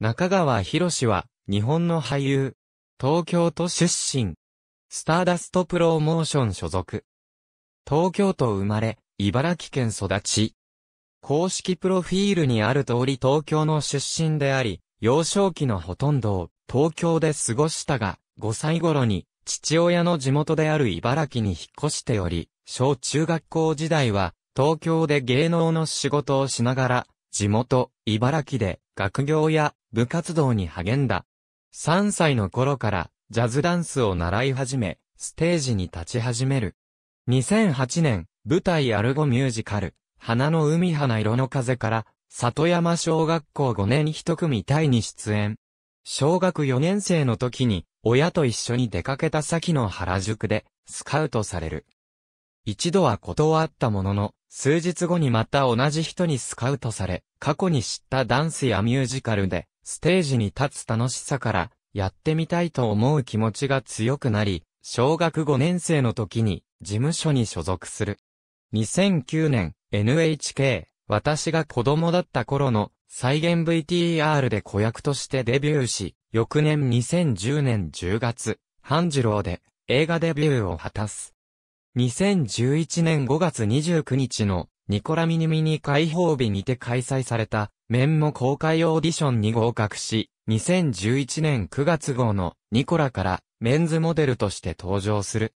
中川博士は、日本の俳優。東京都出身。スターダストプロモーション所属。東京都生まれ、茨城県育ち。公式プロフィールにある通り東京の出身であり、幼少期のほとんどを東京で過ごしたが、5歳頃に父親の地元である茨城に引っ越しており、小中学校時代は東京で芸能の仕事をしながら、地元、茨城で学業や部活動に励んだ。3歳の頃からジャズダンスを習い始め、ステージに立ち始める。2008年、舞台アルゴミュージカル、花の海花色の風から、里山小学校5年一組隊に出演。小学4年生の時に、親と一緒に出かけた先の原宿で、スカウトされる。一度は断ったものの、数日後にまた同じ人にスカウトされ、過去に知ったダンスやミュージカルで、ステージに立つ楽しさから、やってみたいと思う気持ちが強くなり、小学5年生の時に事務所に所属する。2009年 NHK 私が子供だった頃の再現 VTR で子役としてデビューし、翌年2010年10月、半次郎で映画デビューを果たす。2011年5月29日のニコラミニミニ開放日にて開催された、面も公開オーディションに合格し、2011年9月号のニコラからメンズモデルとして登場する。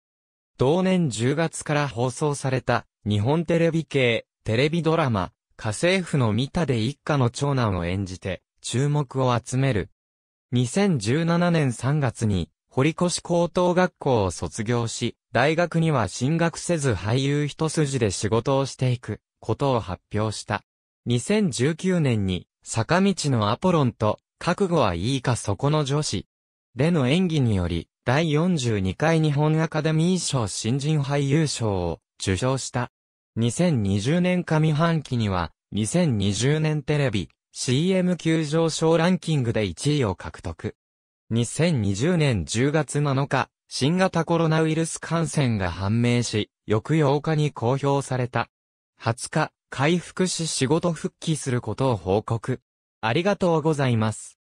同年10月から放送された日本テレビ系テレビドラマ家政婦の三田で一家の長男を演じて注目を集める。2017年3月に堀越高等学校を卒業し、大学には進学せず俳優一筋で仕事をしていくことを発表した。2019年に、坂道のアポロンと、覚悟はいいかそこの女子。での演技により、第42回日本アカデミー賞新人俳優賞を受賞した。2020年上半期には、2020年テレビ、CM 急上昇ランキングで1位を獲得。2020年10月7日、新型コロナウイルス感染が判明し、翌8日に公表された。20日、回復し仕事復帰することを報告。ありがとうございます。